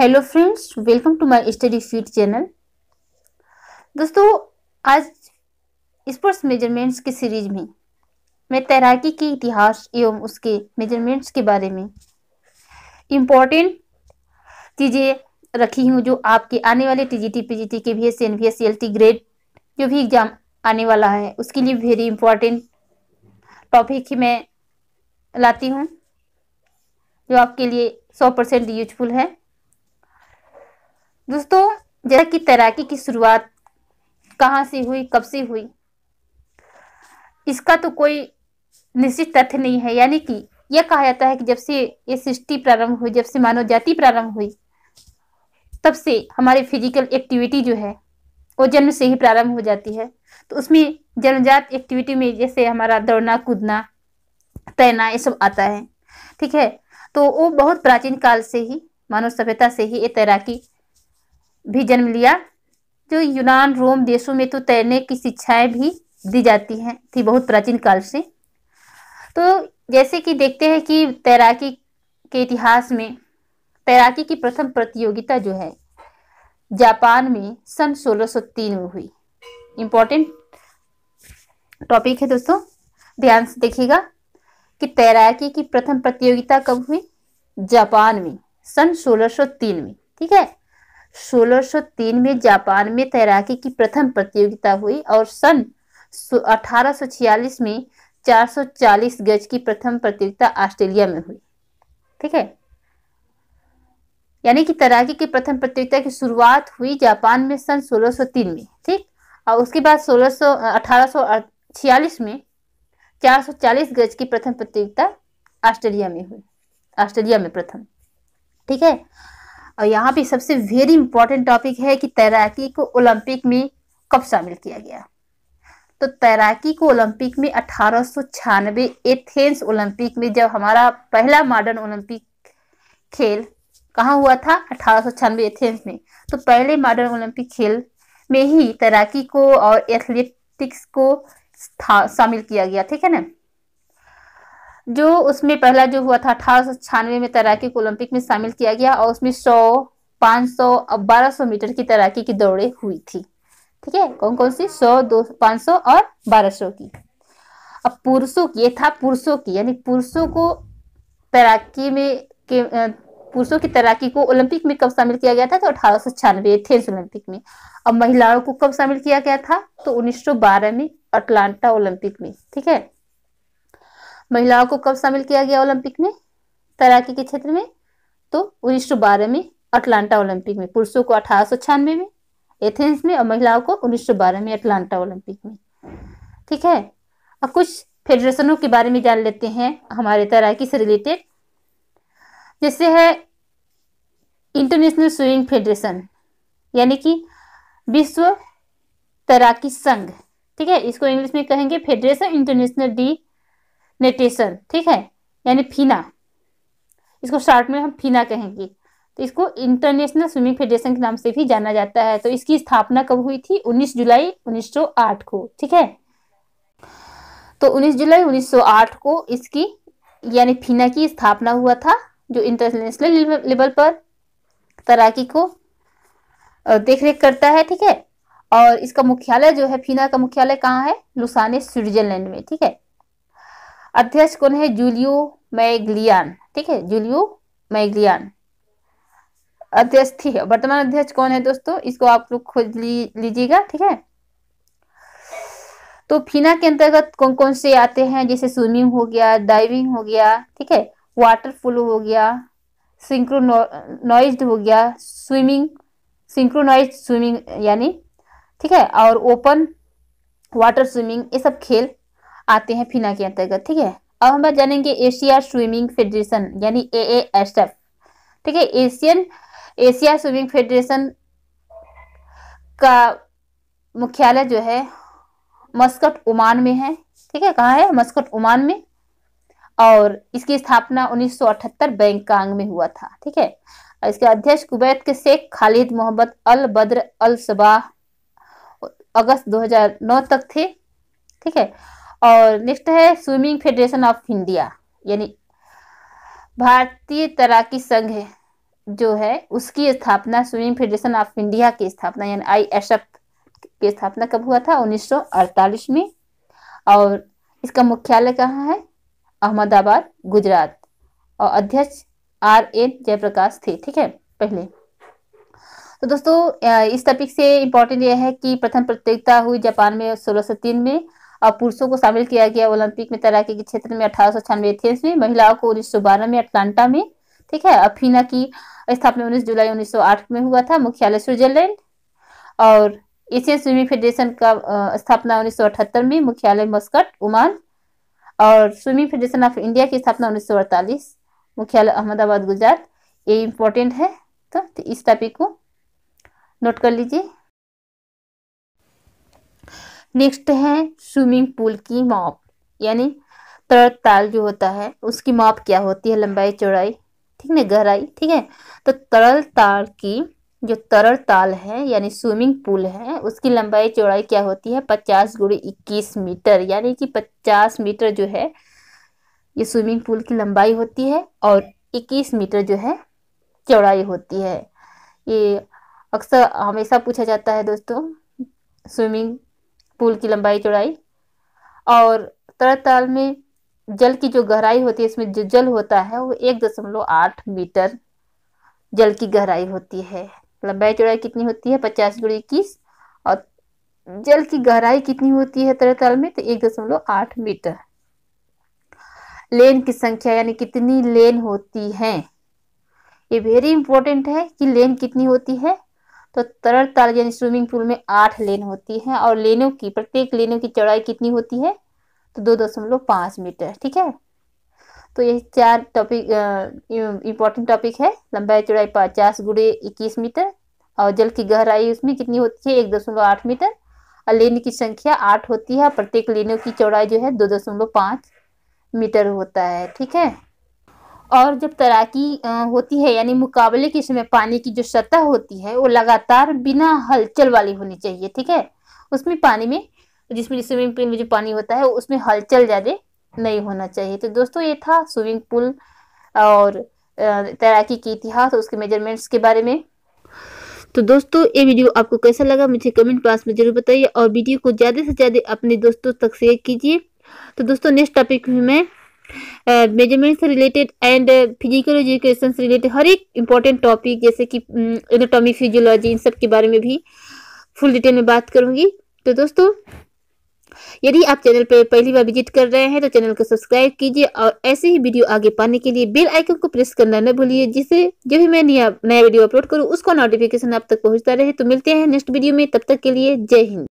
hello friends welcome to my study feed channel दोस्तों आज sports measurements की series में मैं तैराकी के इतिहास एवं उसके मेजरमेंट्स के बारे में इम्पोर्टेंट चीज़ें रखी हूँ जो आपके आने वाले T G T P G T K V S N V S L T grade जो भी एग्ज़ाम आने वाला है उसके लिए वेरी इम्पोर्टेंट टॉपिक ही मैं लाती हूँ जो आपके लिए सौ परसेंट यूजफुल है दोस्तों जैसा कि तैराकी की शुरुआत कहाँ से हुई कब से हुई इसका तो कोई निश्चित तथ्य नहीं है यानी कि यह कहा जाता है कि जब से ये सृष्टि प्रारंभ हुई जब से मानव जाति प्रारंभ हुई तब से हमारी फिजिकल एक्टिविटी जो है वो जन्म से ही प्रारंभ हो जाती है तो उसमें जन्मजात एक्टिविटी में जैसे हमारा दौड़ना कूदना तैरना ये सब आता है ठीक है तो वो बहुत प्राचीन काल से ही मानव सभ्यता से ही ये तैराकी भी जन्म लिया जो यूनान रोम देशों में तो तैरने की शिक्षाएं भी दी जाती हैं थी बहुत प्राचीन काल से तो जैसे कि देखते हैं कि तैराकी के इतिहास में तैराकी की प्रथम प्रतियोगिता जो है जापान में सन 1603 में हुई इम्पोर्टेंट टॉपिक है दोस्तों ध्यान से देखिएगा कि तैराकी की प्रथम प्रतियोगिता कब हुई जापान में सन 1603 में ठीक है 1603 में जापान में तैराकी की प्रथम प्रतियोगिता हुई और सन 1846 में 440 गज की प्रथम प्रतियोगिता ऑस्ट्रेलिया में हुई ठीक है यानी कि तैराकी की प्रथम प्रतियोगिता की शुरुआत हुई जापान में सन 1603 में ठीक और उसके बाद सोलह 1846 में 440 गज की प्रथम प्रतियोगिता ऑस्ट्रेलिया में हुई ऑस्ट्रेलिया में प्रथम ठीक है और यहाँ पे सबसे वेरी इंपॉर्टेंट टॉपिक है कि तैराकी को ओलंपिक में कब शामिल किया गया तो तैराकी को ओलंपिक में अठारह सौ छियानवे एथेंस ओलंपिक में जब हमारा पहला मॉडर्न ओलंपिक खेल कहाँ हुआ था अठारह सौ छियानवे एथेंस में तो पहले मॉडर्न ओलंपिक खेल में ही तैराकी को और एथलेटिक्स को शामिल किया गया ठीक है ना जो उसमें पहला जो हुआ था अठारह में तैराकी को ओलंपिक में शामिल किया गया और उसमें सौ पांच सौ और बारह सौ मीटर की तैराकी की दौड़ें हुई थी ठीक है कौन कौन सी सौ दो पांच सौ और बारह सौ की अब पुरुषों की ये था पुरुषों की यानी पुरुषों को तैराकी में के पुरुषों की तैराकी को ओलंपिक में कब शामिल किया गया था तो अठारह सौ छियानवे थे ओलंपिक में अब महिलाओं को कब शामिल किया गया था तो उन्नीस में अटलांटा ओलंपिक में ठीक है महिलाओं को कब शामिल किया गया ओलंपिक में तैराकी के क्षेत्र में तो उन्नीस में अटलांटा ओलंपिक में पुरुषों को अठारह में एथेंस में और महिलाओं को बारह में अटलांटा ओलंपिक में ठीक है अब कुछ फेडरेशनों के बारे में जान लेते हैं हमारे तैराकी से रिलेटेड जैसे है इंटरनेशनल स्विमिंग फेडरेशन यानी कि विश्व तैराकी संघ ठीक है इसको इंग्लिश में कहेंगे फेडरेशन इंटरनेशनल डी नेटेशन ठीक है यानी फीना इसको शॉर्ट में हम फीना कहेंगे तो इसको इंटरनेशनल स्विमिंग फेडरेशन के नाम से भी जाना जाता है तो इसकी स्थापना कब हुई थी 19 जुलाई 1908 को ठीक है तो 19 जुलाई 1908 को इसकी यानी फीना की स्थापना हुआ था जो इंटरनेशनल लेवल पर तैराकी को देख करता है ठीक है और इसका मुख्यालय जो है फीना का मुख्यालय कहाँ है लुसाने स्विट्जरलैंड में ठीक है अध्यक्ष कौन है जूलियो मैगलियान ठीक है जूलियो मैग्लियान अध्यक्ष थी वर्तमान अध्यक्ष कौन है दोस्तों इसको आप लोग खोज लीजिएगा ठीक है तो फिना के अंतर्गत कौन कौन से आते हैं जैसे स्विमिंग हो गया डाइविंग हो गया ठीक है वाटर फ्लो हो गया सिंक्रोनाइज्ड हो गया स्विमिंग सिंक्रोनाइज स्विमिंग यानी ठीक है और ओपन वाटर स्विमिंग ये सब खेल आते हैं फिना के अंतर्गत ठीक है अब हम बात जानेंगे एशिया स्विमिंग फेडरेशन यानी ए ए एस एफ ठीक है एशियन एशिया स्विमिंग फेडरेशन का मुख्यालय जो है मस्कट ओमान में है ठीक है कहाँ है मस्कट ओमान में और इसकी स्थापना 1978 बैंकांग में हुआ था ठीक है इसके अध्यक्ष कुबैत के Sheikh Khalid Mohammed Al Badr Al Sabah अगस्त 2009 तक थे ठीक है और नेक्स्ट है स्विमिंग फेडरेशन ऑफ इंडिया यानी भारतीय तैराकी संघ है जो है उसकी स्थापना स्विमिंग फेडरेशन ऑफ इंडिया की स्थापना यानी आई एस एफ की स्थापना कब हुआ था 1948 में और इसका मुख्यालय कहाँ है अहमदाबाद गुजरात और अध्यक्ष आर एन जयप्रकाश थे ठीक है पहले तो दोस्तों इस टॉपिक से इम्पोर्टेंट यह है कि प्रथम प्रतियोगिता हुई जापान में सोलह सौ तीन में पुरुषों को शामिल किया गया ओलंपिक में तैराकी के क्षेत्र में अठारह सौ छियानवे एथेंस में महिलाओं को उन्नीस सौ बारह में अटलांटा में ठीक है अफीना की स्थापना उन्नीस जुलाई उन्नीस सौ आठ में हुआ था मुख्यालय स्विट्जरलैंड और एशियन स्विमिंग फेडरेशन का स्थापना उन्नीस सौ अठहत्तर में मुख्यालय मस्कट उमान और स्विमिंग फेडरेशन ऑफ इंडिया की स्थापना उन्नीस सौ अड़तालीस मुख्यालय अहमदाबाद गुजरात ये इम्पोर्टेंट है तो, तो इस टॉपिक को नोट कर लीजिए नेक्स्ट है स्विमिंग पूल की माप यानी तरल ताल जो होता है उसकी माप क्या होती है लंबाई चौड़ाई ठीक है गहराई ठीक है तो तरल ताल की जो तरल ताल है यानी स्विमिंग पूल है उसकी लंबाई चौड़ाई क्या होती है पचास गुड़ी इक्कीस मीटर यानी कि पचास मीटर जो है ये स्विमिंग पूल की लंबाई होती है और इक्कीस मीटर जो है चौड़ाई होती है ये अक्सर हमेशा पूछा जाता है दोस्तों स्विमिंग पुल की लंबाई चौड़ाई और तरह ताल में जल की जो गहराई होती है इसमें जो जल होता है वो एक दशमलव आठ मीटर जल की गहराई होती है लंबाई चौड़ाई कितनी होती है पचास गुड़ी इक्कीस और जल की गहराई कितनी होती है तरह ताल में तो एक दशमलव आठ मीटर लेन की संख्या यानी कितनी लेन होती है ये वेरी इंपॉर्टेंट है कि लेन कितनी होती है तो तरल ताल यानी स्विमिंग पूल में आठ लेन होती है और लेनों की प्रत्येक लेनों की चौड़ाई कितनी होती है तो दो दशमलव पाँच मीटर ठीक है तो ये चार टॉपिक इम्पोर्टेंट टॉपिक है लंबाई चौड़ाई पचास गुड़े इक्कीस मीटर और जल की गहराई उसमें कितनी होती है एक दशमलव आठ मीटर और लेन की संख्या आठ होती है प्रत्येक लेनों की चौड़ाई जो है दो दशमलव पाँच मीटर होता है ठीक है और जब तैराकी होती है यानी मुकाबले के समय पानी की जो सतह होती है वो लगातार बिना हलचल वाली होनी चाहिए ठीक है उसमें पानी में जिसमें स्विमिंग पूल में जो पानी होता है उसमें हलचल ज़्यादा नहीं होना चाहिए तो दोस्तों ये था स्विमिंग पूल और तैराकी के इतिहास और उसके मेजरमेंट्स के बारे में तो दोस्तों ये वीडियो आपको कैसा लगा मुझे कमेंट बॉक्स में जरूर बताइए और वीडियो को ज़्यादा से ज़्यादा अपने दोस्तों तक शेयर कीजिए तो दोस्तों नेक्स्ट टॉपिक में मेजरमेंट से रिलेटेड एंड फिजिकल एजुकेशन से रिलेटेड हर एक इम्पॉर्टेंट टॉपिक जैसे कि एनाटॉमी फिजियोलॉजी इन सब के बारे में भी फुल डिटेल में बात करूंगी तो दोस्तों यदि आप चैनल पर पहली बार विजिट कर रहे हैं तो चैनल को सब्सक्राइब कीजिए और ऐसे ही वीडियो आगे पाने के लिए बेल आइकन को प्रेस करना न भूलिए जिससे जो भी मैं नया नया वीडियो अपलोड करूँ उसका नोटिफिकेशन आप तक पहुंचता रहे तो मिलते हैं नेक्स्ट वीडियो में तब तक के लिए जय हिंद